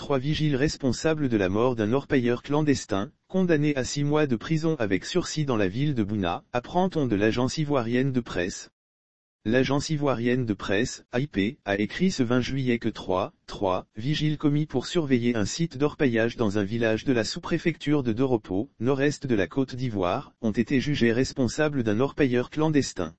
trois vigiles responsables de la mort d'un orpailleur clandestin, condamné à six mois de prison avec sursis dans la ville de Bouna, apprend-on de l'agence ivoirienne de presse. L'agence ivoirienne de presse, AIP, a écrit ce 20 juillet que trois, trois, vigiles commis pour surveiller un site d'orpaillage dans un village de la sous-préfecture de Doropo, nord-est de la Côte d'Ivoire, ont été jugés responsables d'un orpailleur clandestin.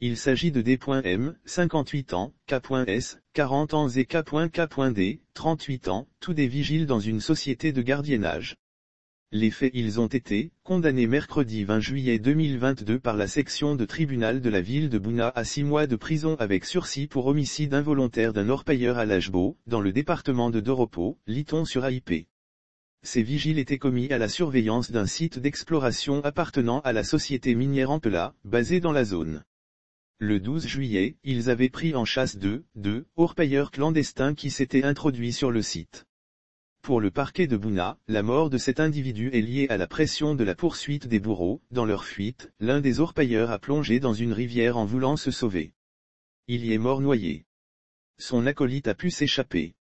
Il s'agit de D.M, 58 ans, K.S, 40 ans et K.K.D, 38 ans, tous des vigiles dans une société de gardiennage. Les faits ils ont été condamnés mercredi 20 juillet 2022 par la section de tribunal de la ville de Bouna à 6 mois de prison avec sursis pour homicide involontaire d'un orpailleur à Lajbo, dans le département de Doropo, lit sur AIP. Ces vigiles étaient commis à la surveillance d'un site d'exploration appartenant à la société minière Ampela, basée dans la zone. Le 12 juillet, ils avaient pris en chasse deux, deux orpailleurs clandestins qui s'étaient introduits sur le site. Pour le parquet de Bouna, la mort de cet individu est liée à la pression de la poursuite des bourreaux. Dans leur fuite, l'un des orpailleurs a plongé dans une rivière en voulant se sauver. Il y est mort noyé. Son acolyte a pu s'échapper.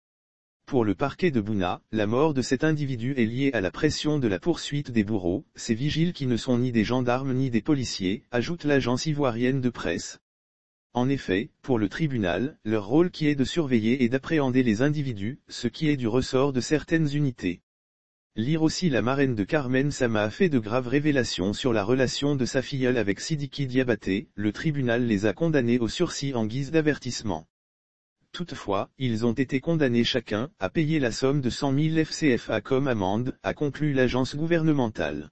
Pour le parquet de Bouna, la mort de cet individu est liée à la pression de la poursuite des bourreaux, ces vigiles qui ne sont ni des gendarmes ni des policiers, ajoute l'agence ivoirienne de presse. En effet, pour le tribunal, leur rôle qui est de surveiller et d'appréhender les individus, ce qui est du ressort de certaines unités. Lire aussi la marraine de Carmen Sama a fait de graves révélations sur la relation de sa filleule avec Sidiki Diabaté, le tribunal les a condamnés au sursis en guise d'avertissement. Toutefois, ils ont été condamnés chacun à payer la somme de 100 000 FCFA comme amende, a conclu l'agence gouvernementale.